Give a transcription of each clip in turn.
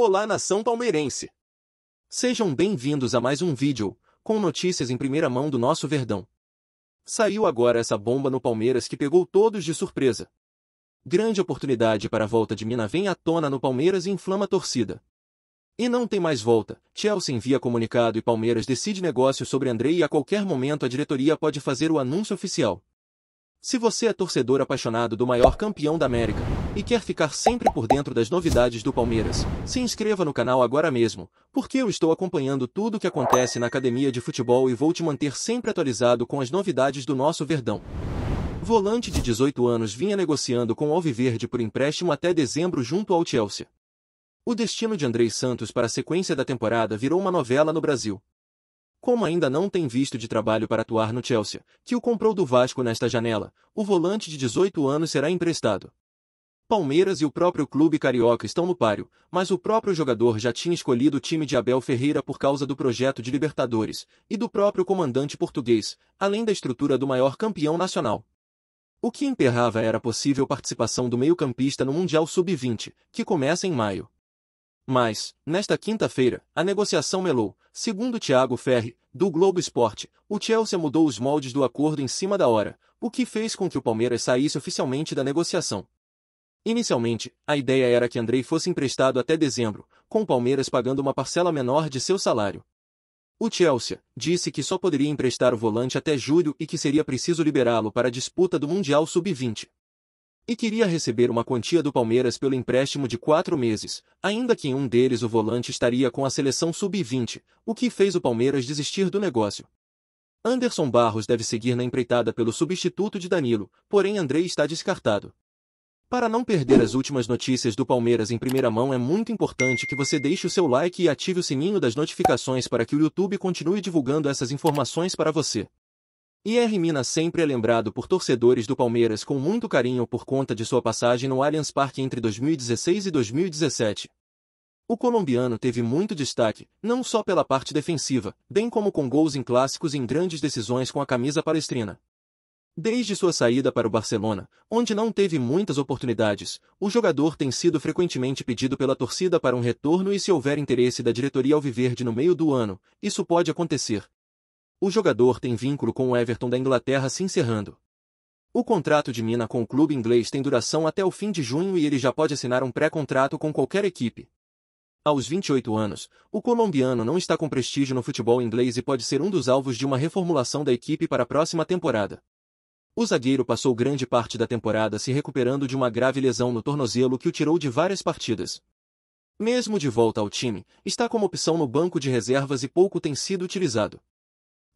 Olá nação palmeirense! Sejam bem-vindos a mais um vídeo, com notícias em primeira mão do nosso verdão. Saiu agora essa bomba no Palmeiras que pegou todos de surpresa. Grande oportunidade para a volta de Mina vem à tona no Palmeiras e inflama a torcida. E não tem mais volta, Chelsea envia comunicado e Palmeiras decide negócio sobre Andrei e a qualquer momento a diretoria pode fazer o anúncio oficial. Se você é torcedor apaixonado do maior campeão da América e quer ficar sempre por dentro das novidades do Palmeiras, se inscreva no canal agora mesmo, porque eu estou acompanhando tudo o que acontece na academia de futebol e vou te manter sempre atualizado com as novidades do nosso Verdão. Volante de 18 anos vinha negociando com o Alviverde por empréstimo até dezembro junto ao Chelsea. O destino de Andrei Santos para a sequência da temporada virou uma novela no Brasil, como ainda não tem visto de trabalho para atuar no Chelsea, que o comprou do Vasco nesta janela, o volante de 18 anos será emprestado. Palmeiras e o próprio clube carioca estão no páreo, mas o próprio jogador já tinha escolhido o time de Abel Ferreira por causa do projeto de Libertadores e do próprio comandante português, além da estrutura do maior campeão nacional. O que emperrava era a possível participação do meio-campista no Mundial Sub-20, que começa em maio. Mas, nesta quinta-feira, a negociação melou. Segundo Tiago Ferri, do Globo Esporte, o Chelsea mudou os moldes do acordo em cima da hora, o que fez com que o Palmeiras saísse oficialmente da negociação. Inicialmente, a ideia era que Andrei fosse emprestado até dezembro, com o Palmeiras pagando uma parcela menor de seu salário. O Chelsea disse que só poderia emprestar o volante até julho e que seria preciso liberá-lo para a disputa do Mundial Sub-20 e queria receber uma quantia do Palmeiras pelo empréstimo de quatro meses, ainda que em um deles o volante estaria com a seleção sub-20, o que fez o Palmeiras desistir do negócio. Anderson Barros deve seguir na empreitada pelo substituto de Danilo, porém Andrei está descartado. Para não perder as últimas notícias do Palmeiras em primeira mão, é muito importante que você deixe o seu like e ative o sininho das notificações para que o YouTube continue divulgando essas informações para você. R. Mina sempre é lembrado por torcedores do Palmeiras com muito carinho por conta de sua passagem no Allianz Parque entre 2016 e 2017. O colombiano teve muito destaque, não só pela parte defensiva, bem como com gols em clássicos e em grandes decisões com a camisa palestrina. Desde sua saída para o Barcelona, onde não teve muitas oportunidades, o jogador tem sido frequentemente pedido pela torcida para um retorno e se houver interesse da diretoria alviverde no meio do ano, isso pode acontecer, o jogador tem vínculo com o Everton da Inglaterra se encerrando. O contrato de Mina com o clube inglês tem duração até o fim de junho e ele já pode assinar um pré-contrato com qualquer equipe. Aos 28 anos, o colombiano não está com prestígio no futebol inglês e pode ser um dos alvos de uma reformulação da equipe para a próxima temporada. O zagueiro passou grande parte da temporada se recuperando de uma grave lesão no tornozelo que o tirou de várias partidas. Mesmo de volta ao time, está como opção no banco de reservas e pouco tem sido utilizado.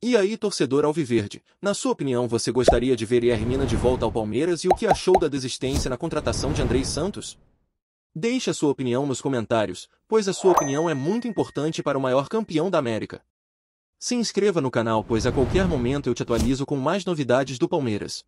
E aí, torcedor alviverde, na sua opinião você gostaria de ver Hermina de volta ao Palmeiras e o que achou da desistência na contratação de Andrei Santos? Deixe a sua opinião nos comentários, pois a sua opinião é muito importante para o maior campeão da América. Se inscreva no canal pois a qualquer momento eu te atualizo com mais novidades do Palmeiras.